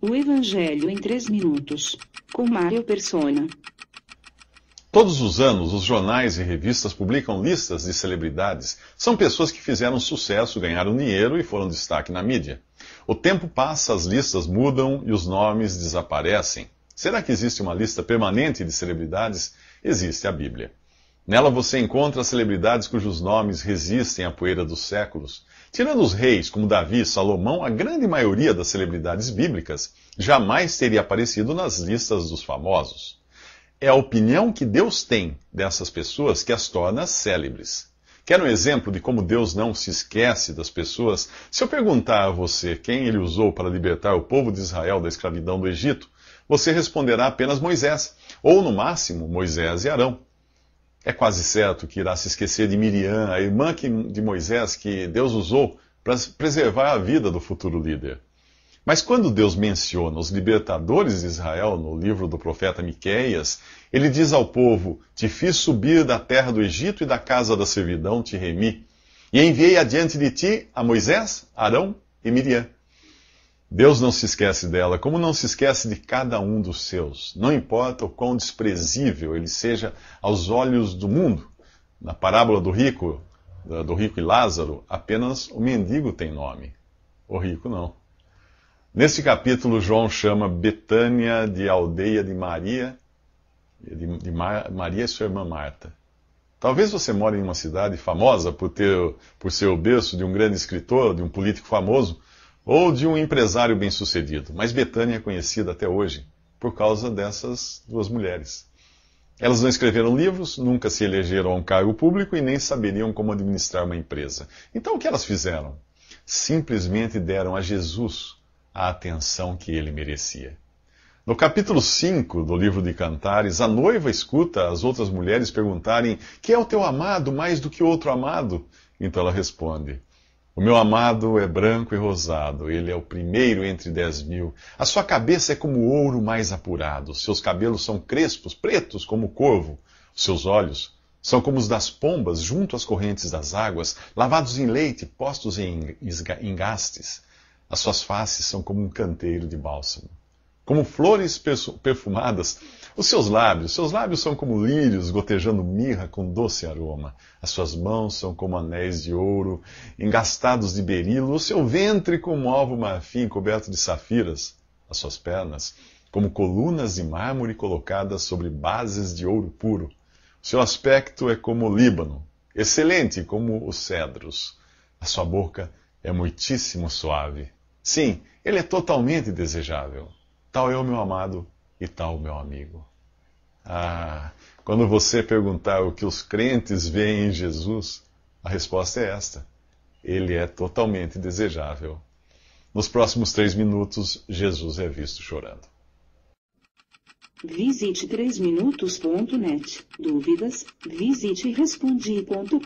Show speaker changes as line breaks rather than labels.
O Evangelho em 3 minutos, com Mário Persona. Todos os anos, os jornais e revistas publicam listas de celebridades. São pessoas que fizeram sucesso, ganharam dinheiro e foram destaque na mídia. O tempo passa, as listas mudam e os nomes desaparecem. Será que existe uma lista permanente de celebridades? Existe a Bíblia. Nela você encontra celebridades cujos nomes resistem à poeira dos séculos. Tirando os reis, como Davi e Salomão, a grande maioria das celebridades bíblicas jamais teria aparecido nas listas dos famosos. É a opinião que Deus tem dessas pessoas que as torna célebres. Quer um exemplo de como Deus não se esquece das pessoas? Se eu perguntar a você quem ele usou para libertar o povo de Israel da escravidão do Egito, você responderá apenas Moisés, ou no máximo Moisés e Arão. É quase certo que irá se esquecer de Miriam, a irmã que, de Moisés que Deus usou para preservar a vida do futuro líder. Mas quando Deus menciona os libertadores de Israel no livro do profeta Miqueias, ele diz ao povo: Te fiz subir da terra do Egito e da casa da servidão te remi, e enviei adiante de ti a Moisés, Arão e Miriam. Deus não se esquece dela, como não se esquece de cada um dos seus. Não importa o quão desprezível ele seja aos olhos do mundo. Na parábola do rico, do rico e Lázaro, apenas o mendigo tem nome. O rico não. Neste capítulo, João chama Betânia de aldeia de Maria, de Mar, Maria e sua irmã Marta. Talvez você mora em uma cidade famosa por, ter, por ser o berço de um grande escritor, de um político famoso, ou de um empresário bem-sucedido. Mas Betânia é conhecida até hoje por causa dessas duas mulheres. Elas não escreveram livros, nunca se elegeram a um cargo público e nem saberiam como administrar uma empresa. Então o que elas fizeram? Simplesmente deram a Jesus a atenção que ele merecia. No capítulo 5 do livro de Cantares, a noiva escuta as outras mulheres perguntarem: Que é o teu amado mais do que outro amado? Então ela responde: o meu amado é branco e rosado, ele é o primeiro entre dez mil. A sua cabeça é como ouro mais apurado, seus cabelos são crespos, pretos como o corvo, os seus olhos são como os das pombas junto às correntes das águas, lavados em leite, postos em engastes. As suas faces são como um canteiro de bálsamo como flores perfumadas. Os seus lábios, seus lábios são como lírios gotejando mirra com doce aroma. As suas mãos são como anéis de ouro, engastados de berilo. O seu ventre como alvo marfim coberto de safiras. As suas pernas como colunas de mármore colocadas sobre bases de ouro puro. O seu aspecto é como o Líbano, excelente como os cedros. A sua boca é muitíssimo suave. Sim, ele é totalmente desejável. Tal é o meu amado e tal o meu amigo. Ah, quando você perguntar o que os crentes veem em Jesus, a resposta é esta: ele é totalmente desejável. Nos próximos três minutos, Jesus é visto chorando. Visite 3minutos.net. Dúvidas? Visite respondi.com.br.